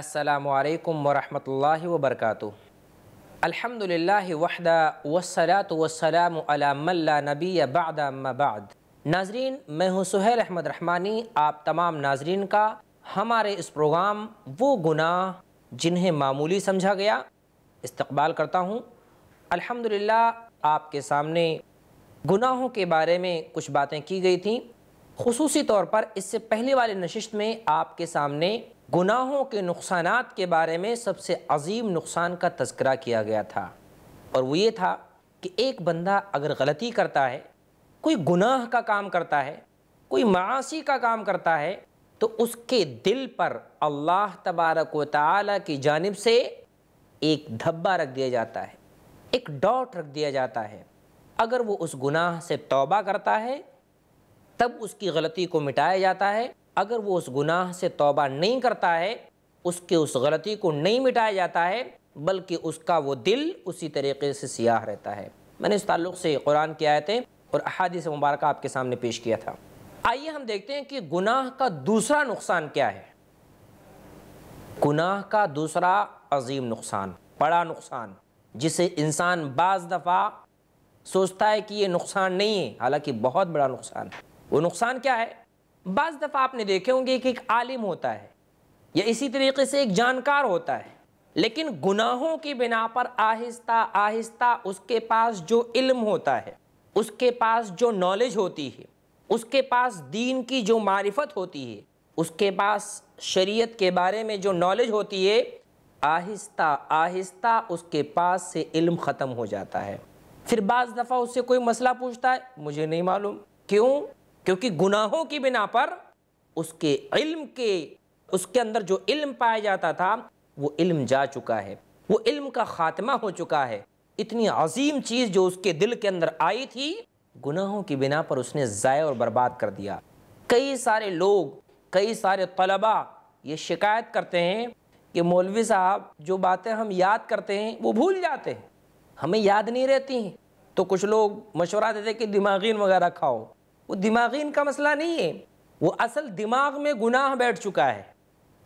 अल्लाम वरहमल वबरक अलहमदिल्ला वहदा वसलात वसलाम अला नबी बाद नाजरीन मैं हूँ सुहेल अहमद रहमानी आप तमाम नाजरीन का हमारे इस प्रोग्राम वो गुनाह जिन्हें मामूली समझा गया इस्तकबाल करता हूँ अल्हम्दुलिल्लाह आपके सामने गुनाहों के बारे में कुछ बातें की गई थी खसूसी तौर पर इससे पहले वाले नशिस्त में आपके सामने गुनाहों के नुकसान के बारे में सबसे अजीम नुकसान का तस्करा किया गया था और वो ये था कि एक बंदा अगर गलती करता है कोई गुनाह का काम करता है कोई मासी का काम करता है तो उसके दिल पर अल्लाह तबारक वाली की जानब से एक धब्बा रख दिया जाता है एक डॉट रख दिया जाता है अगर वो उस गुनाह से तोबा करता है तब उसकी गलती को मिटाया जाता है अगर वो उस गुनाह से तौबा नहीं करता है उसके उस गलती को नहीं मिटाया जाता है बल्कि उसका वो दिल उसी तरीके से सियाह रहता है मैंने इस ताल्लुक़ से कुरान की आयतें और अहादी से मुबारक आपके सामने पेश किया था आइए हम देखते हैं कि गुनाह का दूसरा नुकसान क्या है गुनाह का दूसरा अजीम नुकसान बड़ा नुकसान जिसे इंसान बाज़ दफ़ा सोचता है कि ये नुकसान नहीं है हालांकि बहुत बड़ा नुकसान है वो नुकसान क्या है बज़ दफ़ा आपने देखे होंगे कि एक आलिम होता है या इसी तरीके से एक जानकार होता है लेकिन गुनाहों की बिना पर आहिस्ता आहिस्ता उसके पास जो इल्म होता है उसके पास जो नॉलेज होती है उसके पास दीन की जो मारिफत होती है उसके पास शरीयत के बारे में जो नॉलेज होती है आहिस्ता आहिस्ता उसके पास से इल्म ख़त्म हो जाता है फिर बाज़ दफ़ा उससे कोई मसला पूछता है मुझे नहीं मालूम क्यों क्योंकि गुनाहों की बिना पर उसके इल्म के उसके अंदर जो इल्म पाया जाता था वो इल्म जा चुका है वो इल्म का ख़ात्मा हो चुका है इतनी अजीम चीज़ जो उसके दिल के अंदर आई थी गुनाहों की बिना पर उसने ज़ाय और बर्बाद कर दिया कई सारे लोग कई सारे तलबा ये शिकायत करते हैं कि मौलवी साहब जो बातें हम याद करते हैं वो भूल जाते हैं हमें याद नहीं रहती हैं तो कुछ लोग मशवरा देते कि दिमागीन वगैरह खाओ वो दिमागी इनका मसला नहीं है वो असल दिमाग में गुनाह बैठ चुका है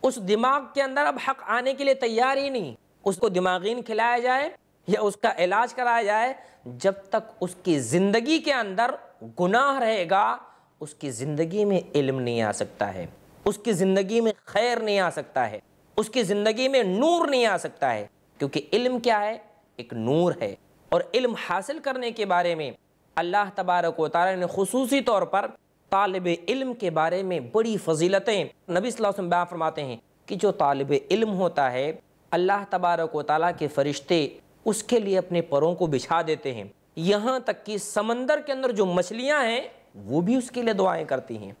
उस दिमाग के अंदर अब हक आने के लिए तैयार ही नहीं उसको दिमागीन खिलाया जाए या उसका इलाज कराया जाए जब तक उसकी ज़िंदगी के अंदर गुनाह रहेगा उसकी ज़िंदगी में इल्म नहीं आ सकता है उसकी ज़िंदगी में खैर नहीं आ सकता है उसकी ज़िंदगी में नूर नहीं आ सकता है क्योंकि इल्म क्या है एक नूर है और इल्म हासिल करने के बारे में अल्लाह तबारक वाली ने खसूसी तौर पर तालब इल्म के बारे में बड़ी फजीलतें नबी अलैहि वसल्लम फरमाते हैं कि जो तालब इल्म होता है अल्लाह तबारक वाली के फ़रिश्ते उसके लिए अपने परों को बिछा देते हैं यहाँ तक कि समंदर के अंदर जो मछलियाँ हैं वो भी उसके लिए दुआएँ करती हैं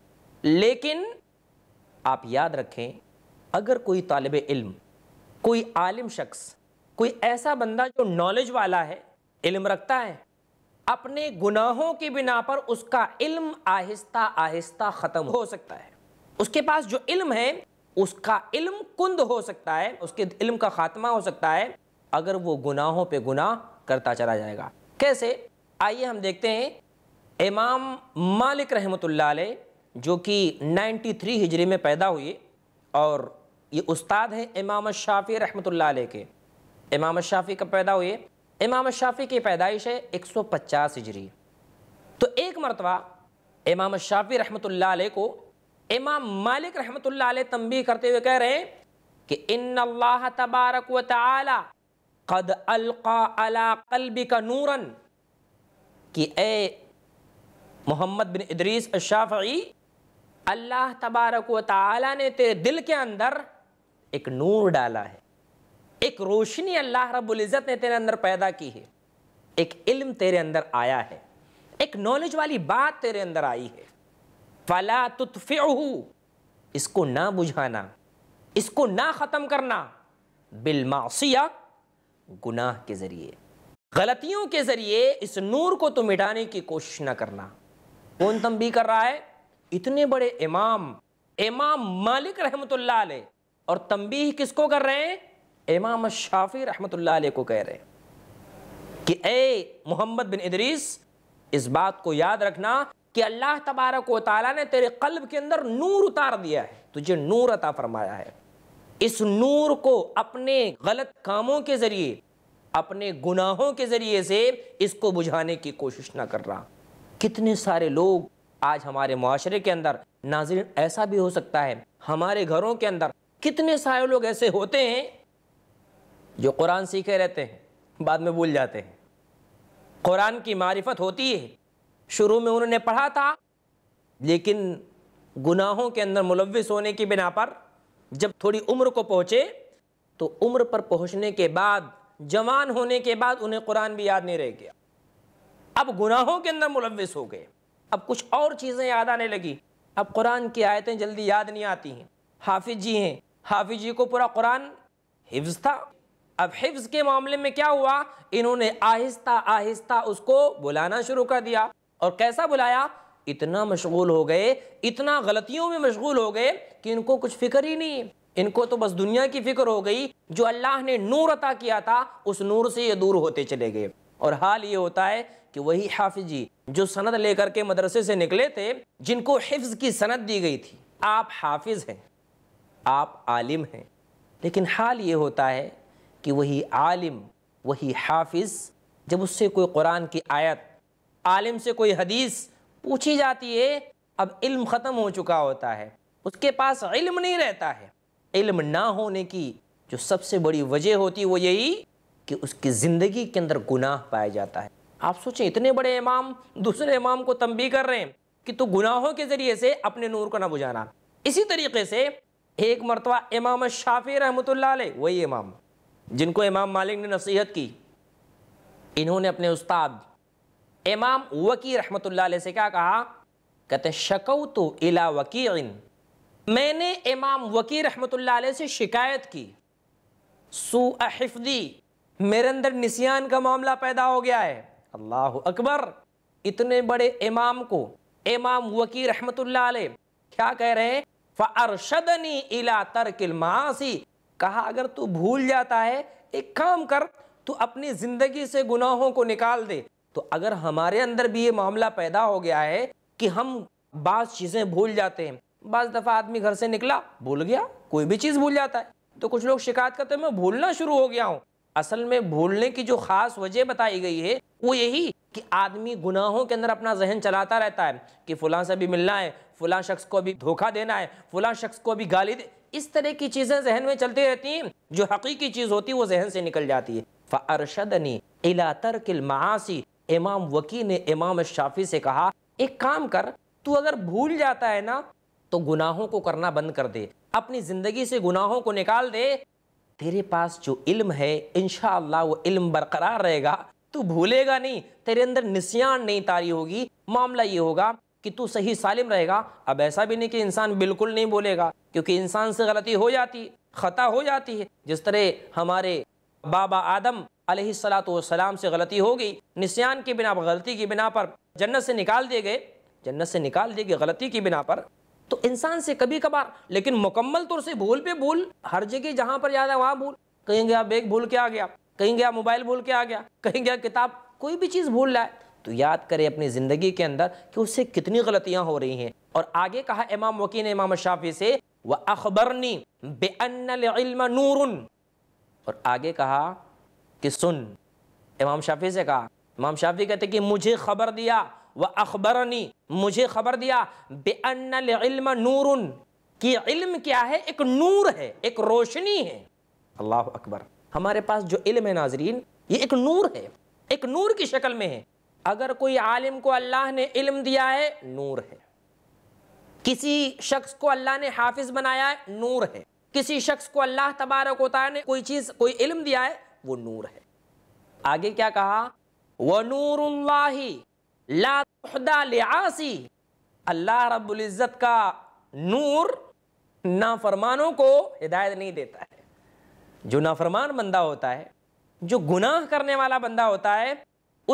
लेकिन आप याद रखें अगर कोई तालब इल्म कोई आलिम शख्स कोई ऐसा बंदा जो नॉलेज वाला है इल्म रखता है अपने गुनाहों की बिना पर उसका इल्म आहिस्ता आहिस्ता ख़त्म हो सकता है उसके पास जो इल्म है उसका इल्म कुंद हो सकता है उसके इल्म का खात्मा हो सकता है अगर वो गुनाहों पे गुनाह करता चला जाएगा कैसे आइए हम देखते हैं इमाम मालिक रहमतुल्लाह जो कि 93 हिजरी में पैदा हुए और ये उस्ताद हैं इमाम शाफ़ी रहमतुल्लाह के इमाम शाफ़ी कब पैदा हुए इमाम शाफी की पैदाइश है एक सौ पचास हिजरी तो एक मरतबा इमाम शाफी रहमत को इमाम मालिक रहमत अलैह तंबी करते हुए कह रहे हैं कि इन अल्लाह तबारक कद अलका अला का नूरन कि ए मोहम्मद बिन इदरीस शाफी अल्लाह तबारक व ने तेरे दिल के अंदर एक नूर डाला है एक रोशनी अल्लाह रबुल्जत ने तेरे अंदर पैदा की है एक इल्म तेरे अंदर आया है एक नॉलेज वाली बात तेरे अंदर आई है फला तुतफ इसको ना बुझाना इसको ना ख़त्म करना बिलमासिया गुनाह के ज़रिए गलतियों के ज़रिए इस नूर को तो मिटाने की कोशिश ना करना कौन तम भी कर रहा है इतने बड़े इमाम इमाम मालिक रहमतुल्लाह और तंबीह किसको कर रहे हैं इमाम शाफी रहमत को कह रहे कि ए मोहम्मद बिन इदरीस इस बात को याद रखना कि अल्लाह तबारक वाली ने तेरे कल्ब के अंदर नूर उतार दिया है तुझे नूर अता फरमाया है इस नूर को अपने गलत कामों के ज़रिए अपने गुनाहों के ज़रिए से इसको बुझाने की कोशिश ना कर रहा कितने सारे लोग आज हमारे माशरे के अंदर नाजिर ऐसा भी हो सकता है हमारे घरों के अंदर कितने सारे लोग ऐसे होते हैं जो कुरान सीखे रहते हैं बाद में भूल जाते हैं कुरान की मारिफत होती है शुरू में उन्होंने पढ़ा था लेकिन गुनाहों के अंदर मुलविस होने की बिना पर जब थोड़ी उम्र को पहुँचे तो उम्र पर पहुँचने के बाद जवान होने के बाद उन्हें कुरान भी याद नहीं रह गया अब गुनाहों के अंदर मुलविस हो गए अब कुछ और चीज़ें याद आने लगी अब कुरान की आयतें जल्दी याद नहीं आती हैं हाफिज जी हैं हाफिज जी को पूरा कुरान हिफ्ज था अब हिफ्स के मामले में क्या हुआ इन्होंने आहिस्ता आहिस्ता उसको बुलाना शुरू कर दिया और कैसा बुलाया इतना मशगूल हो गए इतना गलतियों में मशगूल हो गए कि इनको कुछ फिक्र ही नहीं इनको तो बस दुनिया की फिक्र हो गई जो अल्लाह ने नूर अता किया था उस नूर से ये दूर होते चले गए और हाल ये होता है कि वही हाफिजी जो सनद लेकर के मदरसे से निकले थे जिनको हिफ्ज की सनद दी गई थी आप हाफिज हैं आप आलिम हैं लेकिन हाल ये होता है कि वही आलिम वही हाफिज़ जब उससे कोई कुरान की आयत आलिम से कोई हदीस पूछी जाती है अब इल्म ख़त्म हो चुका होता है उसके पास इल्म नहीं रहता है इल्म ना होने की जो सबसे बड़ी वजह होती है वो यही कि उसकी ज़िंदगी के अंदर गुनाह पाया जाता है आप सोचें इतने बड़े इमाम दूसरे इमाम को तंबी कर रहे हैं कि तू तो गुनाहों के ज़रिए से अपने नूर को ना बुझाना इसी तरीके से एक मरतबा इमाम शाफी रहमत वही इमाम जिनको इमाम मालिक ने नसीहत की इन्होंने अपने उस्ताद इमाम वकी रहमत से क्या कहा कहते शकौ तो इला वकी मैंने इमाम वकी रहमत से शिकायत की सुहफदी मेरे अंदर निसियान का मामला पैदा हो गया है अल्लाह अकबर इतने बड़े इमाम को इमाम वकी रहमत क्या कह रहे हैं फरशदनी इला तरकिल मासी कहा अगर तू भूल जाता है एक काम कर तू अपनी ज़िंदगी से गुनाहों को निकाल दे तो अगर हमारे अंदर भी ये मामला पैदा हो गया है कि हम बाज़ चीज़ें भूल जाते हैं बस दफ़ा आदमी घर से निकला भूल गया कोई भी चीज़ भूल जाता है तो कुछ लोग शिकायत करते हैं मैं भूलना शुरू हो गया हूँ असल में भूलने की जो ख़ास वजह बताई गई है वो यही कि आदमी गुनाहों के अंदर अपना जहन चलाता रहता है कि फ़लाँ से भी मिलना है फ़लाँ शख्स को भी धोखा देना है फुला शख्स को भी गाली दे इस तरह की चीज़ें जहन में चलती रहती हैं जो हकीकी चीज़ होती है वो जहन से निकल जाती है फ़रशदनी इला तरकिल मासी इमाम वकी ने इमाम शाफी से कहा एक काम कर तू अगर भूल जाता है ना तो गुनाहों को करना बंद कर दे अपनी ज़िंदगी से गुनाहों को निकाल दे तेरे पास जो इल्म है इन वो इल्म बरकरार रहेगा तू भूलेगा नहीं तेरे अंदर निसियान नहीं तारी होगी मामला ये होगा कि तू सही सालिम रहेगा अब ऐसा भी नहीं कि इंसान बिल्कुल नहीं बोलेगा क्योंकि इंसान से गलती हो जाती ख़ता हो जाती है जिस तरह हमारे बाबा आदम सलाम से गलती हो गई निशान की बिना पर गलती की बिना पर जन्नत से निकाल दिए गए जन्नत से निकाल दिए गए गलती की बिना पर तो इंसान से कभी कभार लेकिन मुकम्मल तौर से भूल पे भूल हर जगह जहाँ पर याद है वहाँ भूल कहीं गया बैग भूल के आ गया कहीं गया मोबाइल भूल के आ गया कहीं गया किताब कोई भी चीज़ भूल रहा है तो याद करें अपनी ज़िंदगी के अंदर कि उससे कितनी गलतियाँ हो रही हैं और आगे कहा इमाम वकी ने इमाम शाफी से व अखबरनी बेअनम नूर और आगे कहा कि सुन इमाम शाफी से कहा इमाम शाफी कहते कि मुझे खबर दिया व अखबरनी मुझे खबर दिया बेअनम नूर कि इल्म क्या है एक नूर है एक रोशनी है अल्लाह अकबर हमारे पास जो इल्म है नाजरीन ये एक नूर है एक नूर की शक्ल में है अगर कोई आलिम को अल्लाह ने इल्म दिया है नूर है किसी शख्स को अल्लाह ने हाफिज बनाया है नूर है किसी शख्स को अल्लाह तबारक होता ने कोई चीज़ कोई इल्म दिया है वो नूर है आगे क्या कहा व नूरसी अल्लाह रबुल्जत का नूर नाफरमानों को हिदायत नहीं देता है जो नाफरमान बंदा होता है जो गुनाह करने वाला बंदा होता है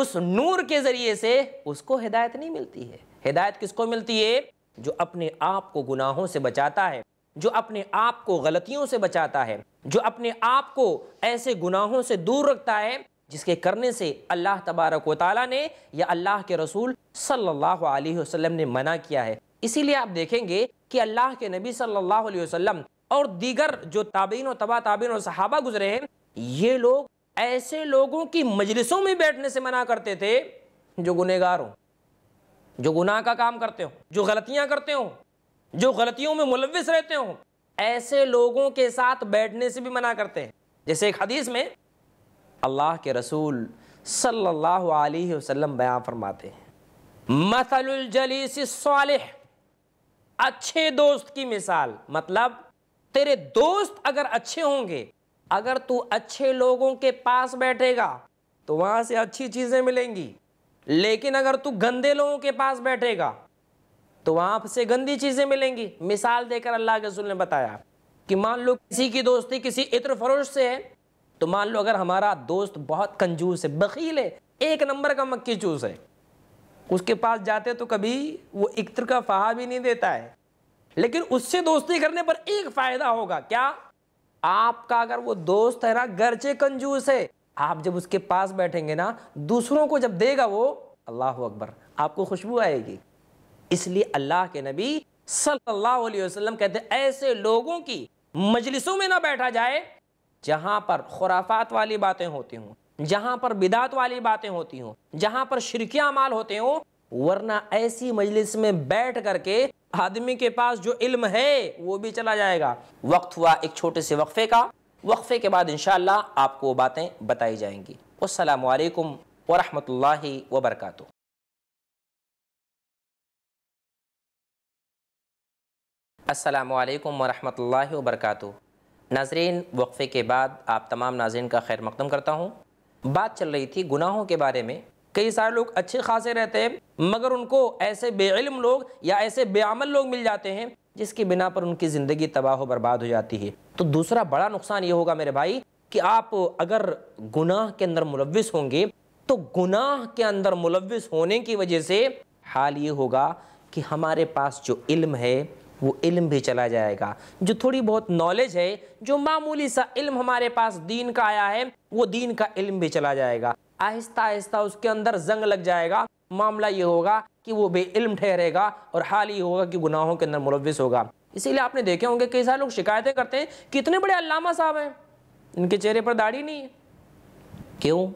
उस नूर के जरिए से उसको हिदायत नहीं मिलती है हिदायत किसको मिलती है जो अपने आप को गुनाहों से बचाता है जो अपने आप को गलतियों से बचाता है जो अपने आप को ऐसे गुनाहों से दूर रखता है जिसके करने से अल्लाह तबारक वाली ने या अल्लाह के रसूल सल्लल्लाहु अलैहि वसल्लम ने मना किया है इसीलिए आप देखेंगे कि अल्लाह के नबी सल्लल्लाहु अलैहि वसल्लम और दीगर जो ताबीन और तबा ताबीन और सहाबा गुजरे हैं ये लोग ऐसे लोगों की मजलिसों में बैठने से मना करते थे जो गुनहगार हो जो गुनाह का काम करते हो जो गलतियां करते हो जो गलतियों में मुलविस रहते हो ऐसे लोगों के साथ बैठने से भी मना करते हैं जैसे एक हदीस में अल्लाह के रसूल सल्लल्लाहु अलैहि वसल्लम बयां फरमाते हैं मसलुल जलीस सालिह अच्छे दोस्त की मिसाल मतलब तेरे दोस्त अगर अच्छे होंगे अगर तू अच्छे लोगों के पास बैठेगा तो वहाँ से अच्छी चीज़ें मिलेंगी लेकिन अगर तू गंदे लोगों के पास बैठेगा तो वहाँ से गंदी चीज़ें मिलेंगी मिसाल देकर अल्लाह के रसूल ने बताया कि मान लो किसी की दोस्ती किसी इत्र फरोश से है तो मान लो अगर हमारा दोस्त बहुत कंजूस है बकील है एक नंबर का मक्की चूस है उसके पास जाते तो कभी वो इत्र का फहा भी नहीं देता है लेकिन उससे दोस्ती करने पर एक फ़ायदा होगा क्या आपका अगर वो दोस्त है ना गर्चे कंजूस है आप जब उसके पास बैठेंगे ना दूसरों को जब देगा वो अल्लाह अकबर आपको खुशबू आएगी इसलिए अल्लाह के नबी सल्लल्लाहु अलैहि वसल्लम कहते ऐसे लोगों की मजलिसों में ना बैठा जाए जहां पर खुराफात वाली बातें होती हों जहां पर बिदात वाली बातें होती हों जहां पर शिरकिया माल होते हों वरना ऐसी मजलिस में बैठ करके आदमी के पास जो इल्म है वो भी चला जाएगा वक्त हुआ एक छोटे से वक्फ़े का वक्फ़े के बाद इनशाला आपको वो बातें बताई जाएंगी असलकम वरहमत ला वबरकू असलकम वरहमत ला वबरकू नाजरीन वक्फ़े के बाद आप तमाम नाजरन का खैर मकदम करता हूँ बात चल रही थी गुनाहों के बारे में कई सारे लोग अच्छे खासे रहते हैं मगर उनको ऐसे बेइल्म लोग या ऐसे बेअमल लोग मिल जाते हैं जिसकी बिना पर उनकी ज़िंदगी तबाह बर्बाद हो जाती है तो दूसरा बड़ा नुकसान ये होगा मेरे भाई कि आप अगर गुनाह के अंदर मुलविस होंगे तो गुनाह के अंदर मुलविस होने की वजह से हाल ये होगा कि हमारे पास जो इल्म है वो इल्म भी चला जाएगा जो थोड़ी बहुत नॉलेज है जो मामूली सा इल्म हमारे पास दीन का आया है वो दीन का इल्म भी चला जाएगा आहिस्ता आहिस्ता उसके अंदर जंग लग जाएगा मामला ये होगा कि वो बेइल्म ठहरेगा और हाल ये होगा कि गुनाहों के अंदर मुलविस होगा इसीलिए आपने देखे होंगे कई सारे लोग शिकायतें करते हैं कितने बड़े अलामा साहब हैं इनके चेहरे पर दाढ़ी नहीं है क्यों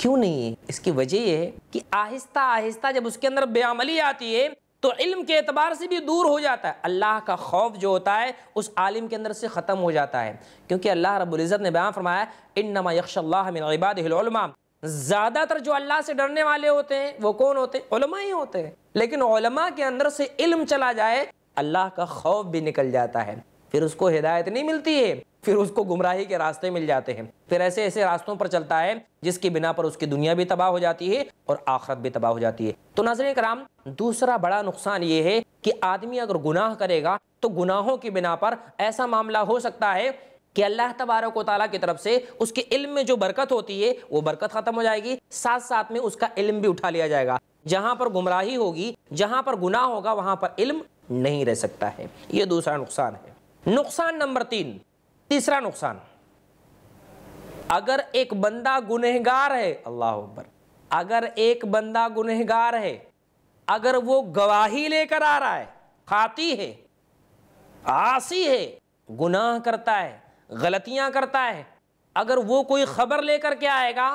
क्यों नहीं है इसकी वजह यह है कि आहिस्ता आहिस्ता जब उसके अंदर बेअमली आती है तो इल्म के अतबार से भी दूर हो जाता है अल्लाह का खौफ जो होता है उस आलिम के अंदर से ख़त्म हो जाता है क्योंकि अल्लाह रब्ज़त ने बयान फरमाया इन नमा यक्शल्लाबादमा ज़्यादातर जो अल्लाह से डरने वाले होते हैं वो कौन होते हैं उलमा ही होते हैं लेकिन उलमा के अंदर से इल्म चला जाए अल्लाह का खौफ भी निकल जाता है फिर उसको हिदायत नहीं मिलती है फिर उसको गुमराही के रास्ते मिल जाते हैं फिर ऐसे ऐसे रास्तों पर चलता है जिसकी बिना पर उसकी दुनिया भी तबाह हो जाती है और आखरत भी तबाह हो जाती है तो नजर कराम दूसरा बड़ा नुकसान ये है कि आदमी अगर गुनाह करेगा तो गुनाहों की बिना पर ऐसा मामला हो सकता है कि अल्लाह तबारक वाली की तरफ से उसके इल्म में जो बरकत होती है वो बरकत ख़त्म हो जाएगी साथ साथ में उसका इल्म भी उठा लिया जाएगा जहां पर गुमराही होगी जहां पर गुनाह होगा वहां पर इल्म नहीं रह सकता है ये दूसरा नुकसान है नुकसान नंबर तीन तीसरा नुकसान अगर एक बंदा गुनहगार है अल्लाह अकबर अगर एक बंदा गुनहगार है अगर वो गवाही लेकर आ रहा है खाती है आसी है गुनाह करता है गलतियां करता है अगर वो कोई ख़बर लेकर के आएगा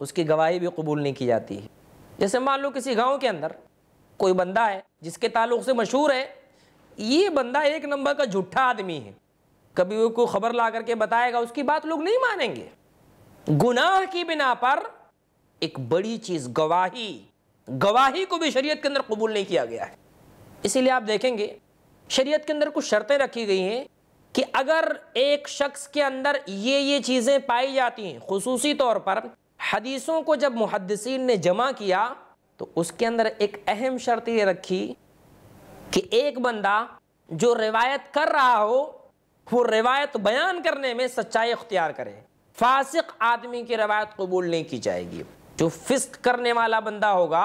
उसकी गवाही भी कबूल नहीं की जाती है जैसे मान लो किसी गांव के अंदर कोई बंदा है जिसके ताल्लुक से मशहूर है ये बंदा एक नंबर का झूठा आदमी है कभी वो कोई ख़बर ला करके बताएगा उसकी बात लोग नहीं मानेंगे गुनाह की बिना पर एक बड़ी चीज़ गवाही गवाही को भी शरीयत के अंदर कबूल नहीं किया गया है इसीलिए आप देखेंगे शरीयत के अंदर कुछ शर्तें रखी गई हैं कि अगर एक शख्स के अंदर ये ये चीज़ें पाई जाती हैं खसूसी तौर पर हदीसों को जब मुहदसिन ने जमा किया तो उसके अंदर एक अहम शर्त ये रखी कि एक बंदा जो रिवायत कर रहा हो वो रिवायत बयान करने में सच्चाई अख्तियार करे फासिक आदमी की रिवायत कबूल नहीं की जाएगी जो फिस्क करने वाला बंदा होगा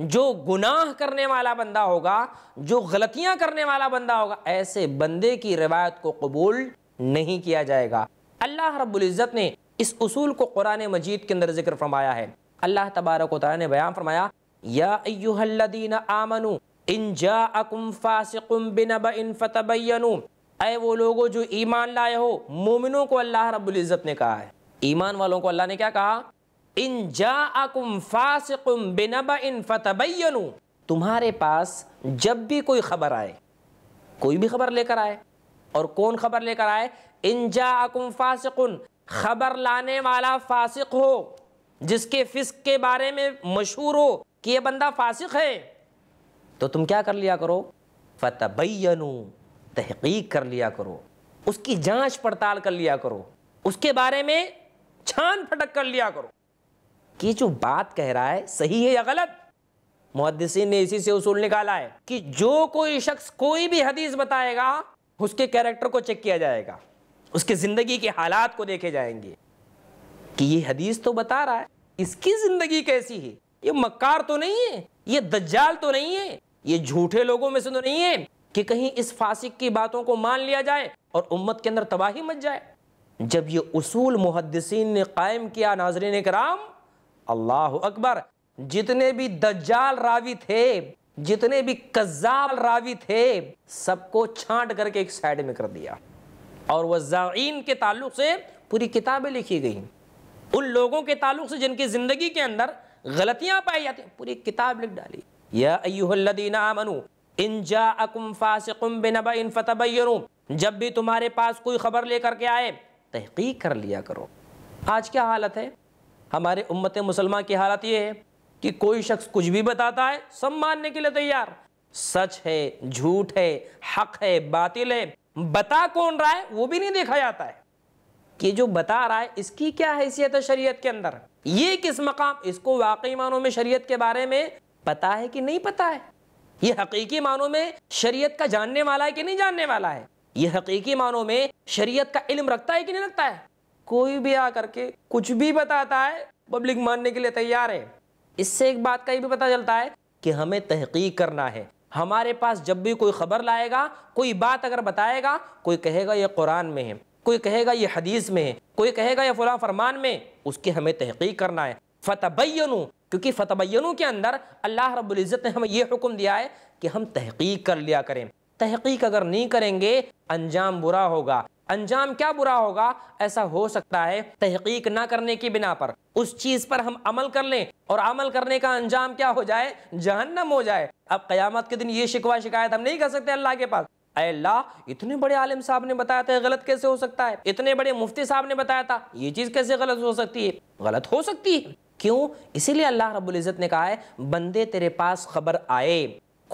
जो गुनाह करने वाला बंदा होगा जो गलतियां करने वाला बंदा होगा ऐसे बंदे की रिवायत को कबूल नहीं किया जाएगा अल्लाह रबुल्जत ने इस उसूल को कुरान मजीद के अंदर जिक्र फरमाया है अल्लाह तबारक ने बयान फरमाया इन वो लोगो जो ईमान लाए हो मोमिनों को अल्लाह रबुल्जत ने कहा है ईमान वालों को अल्लाह ने क्या कहा इन जाकुम फासिकुम बेनबा इन फतबैनु तुम्हारे पास जब भी कोई खबर आए कोई भी खबर लेकर आए और कौन खबर लेकर आए इन जाकुम फासिकुन खबर लाने वाला फासिक हो जिसके फिस्क के बारे में मशहूर हो कि यह बंदा फासिक है तो तुम क्या कर लिया करो फतबैनु तहकीक कर लिया करो उसकी जांच पड़ताल कर लिया करो उसके बारे में छान फटक कर लिया करो कि जो बात कह रहा है सही है या गलत मुहदसिन ने इसी से उसूल निकाला है कि जो कोई शख्स कोई भी हदीस बताएगा उसके कैरेक्टर को चेक किया जाएगा उसके ज़िंदगी के हालात को देखे जाएंगे कि ये हदीस तो बता रहा है इसकी ज़िंदगी कैसी है ये मक्कार तो नहीं है ये दज्जाल तो नहीं है ये झूठे लोगों में से तो नहीं है कि कहीं इस फासिक की बातों को मान लिया जाए और उम्मत के अंदर तबाही मच जाए जब ये उसूल मुहदसिन ने कायम किया नाजरीन कराम अल्लाह अकबर जितने भी दज्जाल रावी थे जितने भी कज्जाल रावी थे सबको छांट करके एक साइड में कर दिया और जाइन के ताल्लुक से पूरी किताबें लिखी गई उन लोगों के ताल्लुक से जिनकी ज़िंदगी के अंदर गलतियां पाई जाती पूरी किताब लिख डाली यदीना मनु इन जब भी तुम्हारे पास कोई खबर लेकर के आए तहकीक कर लिया करो आज क्या हालत है हमारे उम्मत मुसलमान की हालत ये है कि कोई शख्स कुछ भी बताता है सब मानने के लिए तैयार सच है झूठ है हक है बातिल है बता कौन रहा है वो भी नहीं देखा जाता है कि जो बता रहा है इसकी क्या हैसियत है शरीयत के अंदर ये किस मकाम इसको वाकई मानों में शरीयत के बारे में पता है कि नहीं पता है ये हकीकी मानों में शरीयत का जानने वाला है कि नहीं जानने वाला है ये हकीकी मानों में शरीयत का इल्म रखता है कि नहीं रखता है कोई भी आकर के कुछ भी बताता है पब्लिक मानने के लिए तैयार है इससे एक बात का ये भी पता चलता है कि हमें तहकीक करना है हमारे पास जब भी कोई ख़बर लाएगा कोई बात अगर बताएगा कोई कहेगा ये कुरान में है कोई कहेगा ये हदीस में है कोई कहेगा ये फला फरमान में उसकी हमें तहकीक करना है फ़तबैनु क्योंकि फ़तबैनु के अंदर अल्लाह रबुल्ज़त ने हमें यह हुक्म दिया है कि हम तहकीक कर लिया करें तहकीक अगर नहीं करेंगे अंजाम बुरा होगा अंजाम क्या बुरा होगा ऐसा हो सकता है तहकीक ना करने की बिना पर उस चीज पर हम अमल कर लें और अमल करने का अंजाम क्या हो जाए जहन्नम हो जाए अब कयामत के दिन ये शिकवा शिकायत हम नहीं कर सकते अल्लाह के पास अल्लाह इतने बड़े आलिम साहब ने बताया था गलत कैसे हो सकता है इतने बड़े मुफ्ती साहब ने बताया था ये चीज़ कैसे गलत हो सकती है गलत हो सकती है क्यों इसीलिए अल्लाह रब्बुल इज़्ज़त ने कहा है बंदे तेरे पास खबर आए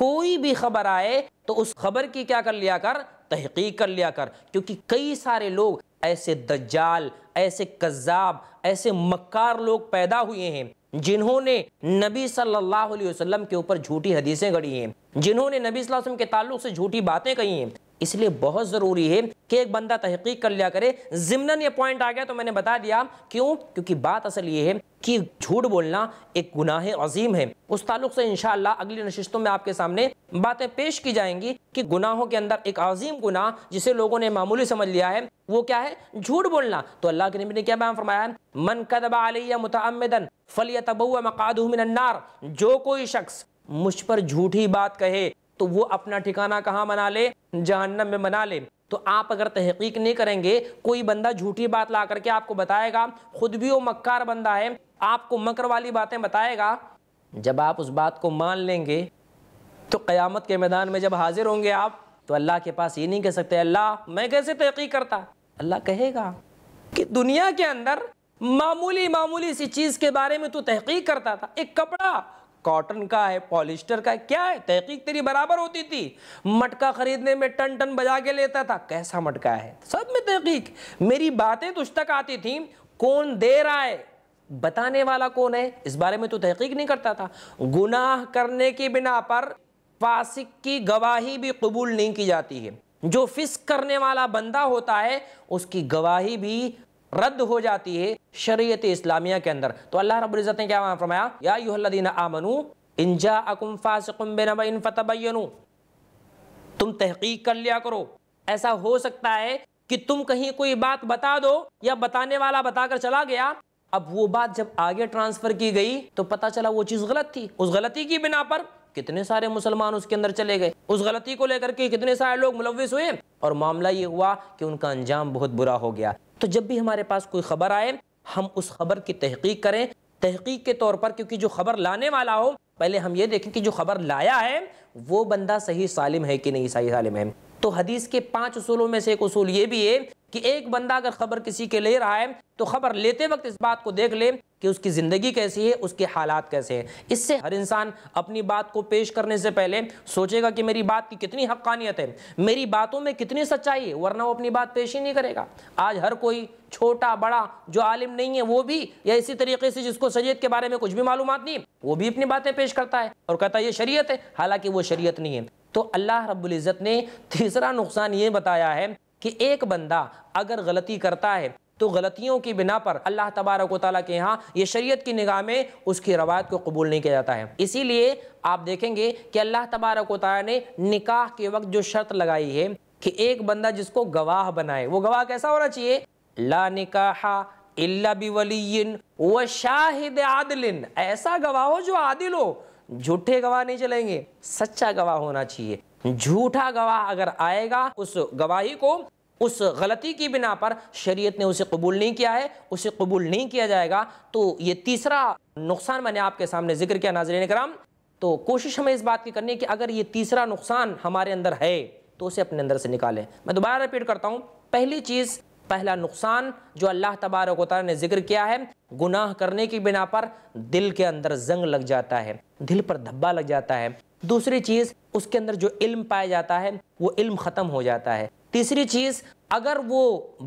कोई भी खबर आए तो उस खबर की क्या कर लिया कर तहकीक कर लिया कर क्योंकि कई सारे लोग ऐसे दज्जाल ऐसे कज्जाब ऐसे मक्कार लोग पैदा हुए हैं जिन्होंने नबी सल्लल्लाहु अलैहि वसल्लम के ऊपर झूठी हदीसें गढ़ी हैं जिन्होंने नबी वसल्लम के ताल्लुक से झूठी बातें कही हैं इसलिए बहुत ज़रूरी है कि एक बंदा तहकीक कर लिया करे ज़िमनन ये पॉइंट आ गया तो मैंने बता दिया क्यों क्योंकि बात असल ये है कि झूठ बोलना एक गुनाह अजीम है उस ताल्लुक से इनशाला अगली नशिस्तों में आपके सामने बातें पेश की जाएंगी कि गुनाहों के अंदर एक अजीम गुनाह जिसे लोगों ने मामूली समझ लिया है वो क्या है झूठ बोलना तो अल्लाह के नबी ने क्या बयान फरमाया मन कदबा अलिया मुतमदन फलिया तब मकादनार जो कोई शख्स मुझ पर झूठी बात कहे तो वो अपना ठिकाना कहाँ मना ले जहन्नम में बना ले तो आप अगर तहकीक नहीं करेंगे कोई बंदा झूठी बात ला करके आपको बताएगा खुद भी वो मक्कार बंदा है आपको मकर वाली बातें बताएगा जब आप उस बात को मान लेंगे तो क़यामत के मैदान में जब हाजिर होंगे आप तो अल्लाह के पास ये नहीं कह सकते अल्लाह मैं कैसे तहकीक करता अल्लाह कहेगा कि दुनिया के अंदर मामूली मामूली सी चीज़ के बारे में तो तहकीक करता था एक कपड़ा कॉटन का है पॉलिस्टर का है क्या है तहकीक तेरी बराबर होती थी मटका खरीदने में टन टन बजा के लेता था कैसा मटका है सब में तहकीक मेरी बातें तुझ तक आती थी कौन दे रहा है बताने वाला कौन है इस बारे में तो तहकीक नहीं करता था गुनाह करने की बिना पर फासिक की गवाही भी कबूल नहीं की जाती है जो फिस करने वाला बंदा होता है उसकी गवाही भी रद्द हो जाती है शरीयत इस्लामिया के अंदर तो अल्लाह रबुल्ज़त ने क्या वहाँ फरमाया आमनु इंजा अकुम फासकुम तुम तहकीक कर लिया करो ऐसा हो सकता है कि तुम कहीं कोई बात बता दो या बताने वाला बताकर चला गया अब वो बात जब आगे ट्रांसफ़र की गई तो पता चला वो चीज़ गलत थी उस गलती की बिना पर कितने सारे मुसलमान उसके अंदर चले गए उस गलती को लेकर के कितने सारे लोग मुलविस हुए और मामला ये हुआ कि उनका अंजाम बहुत बुरा हो गया तो जब भी हमारे पास कोई खबर आए हम उस खबर की तहकीक करें तहकीक के तौर पर क्योंकि जो खबर लाने वाला हो पहले हम ये देखें कि जो खबर लाया है वो बंदा सही सालिम है कि नहीं सही सालिम है तो हदीस के पांच उसूलों में से एक उसूल ये भी है कि एक बंदा अगर खबर किसी के ले रहा है तो खबर लेते वक्त इस बात को देख ले कि उसकी ज़िंदगी कैसी है उसके हालात कैसे हैं इससे हर इंसान अपनी बात को पेश करने से पहले सोचेगा कि मेरी बात की कितनी हक्कानियत है मेरी बातों में कितनी सच्चाई है वरना वो अपनी बात पेश ही नहीं करेगा आज हर कोई छोटा बड़ा जो आलिम नहीं है वो भी या इसी तरीके से जिसको शरीयत के बारे में कुछ भी मालूम नहीं वो भी अपनी बातें पेश करता है और कहता है ये शरीय है हालांकि वो शरीय नहीं है तो अल्लाह रबुल्जत ने तीसरा नुकसान ये बताया है कि एक बंदा अगर गलती करता है तो गलतियों की बिना पर अल्लाह तबारक ताली के यहाँ ये शरीयत की निगाह में उसकी रवायत को कबूल नहीं किया जाता है इसीलिए आप देखेंगे कि अल्लाह तबारक ताली ने निकाह के वक्त जो शर्त लगाई है कि एक बंदा जिसको गवाह बनाए वो गवाह कैसा होना चाहिए ला निकाहा इल्ला बिवलियन व शाहिद आदलिन ऐसा गवाह हो जो आदिल हो झूठे गवाह नहीं चलेंगे सच्चा गवाह होना चाहिए झूठा गवाह अगर आएगा उस गवाही को उस गलती की बिना पर शरीयत ने उसे कबूल नहीं किया है उसे कबूल नहीं किया जाएगा तो ये तीसरा नुकसान मैंने आपके सामने जिक्र किया नाजरीन कराम तो कोशिश हमें इस बात की करनी है कि अगर ये तीसरा नुकसान हमारे अंदर है तो उसे अपने अंदर से निकालें मैं दोबारा रिपीट करता हूँ पहली चीज़ पहला नुकसान जो अल्लाह तबारक ने जिक्र किया है गुनाह करने की बिना पर दिल के अंदर जंग लग जाता है दिल पर धब्बा लग जाता है दूसरी चीज़ उसके अंदर जो इल्म पाया जाता है वो इल्म ख़त्म हो जाता है तीसरी चीज़ अगर वो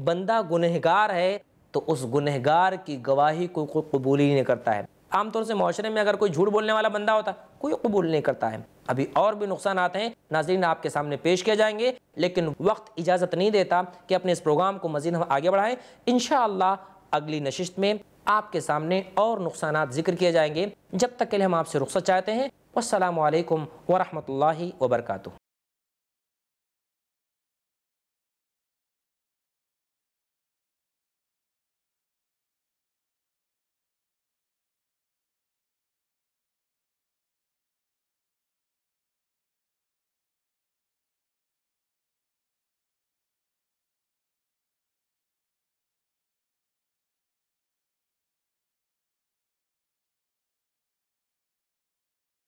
बंदा गुनहगार है तो उस गुनहगार की गवाही को कोई कबूल ही नहीं करता है आमतौर से माशरे में अगर कोई झूठ बोलने वाला बंदा होता कोई कबूल नहीं करता है अभी और भी नुकसान आते हैं नाजरीन आपके सामने पेश किए जाएंगे लेकिन वक्त इजाज़त नहीं देता कि अपने इस प्रोग्राम को मजीद हम आगे बढ़ाएं इन अगली नशिस्त में आपके सामने और नुकसान जिक्र किए जाएंगे जब तक के लिए हम आपसे रुख्सत चाहते हैं असलकम वरहमल वर्का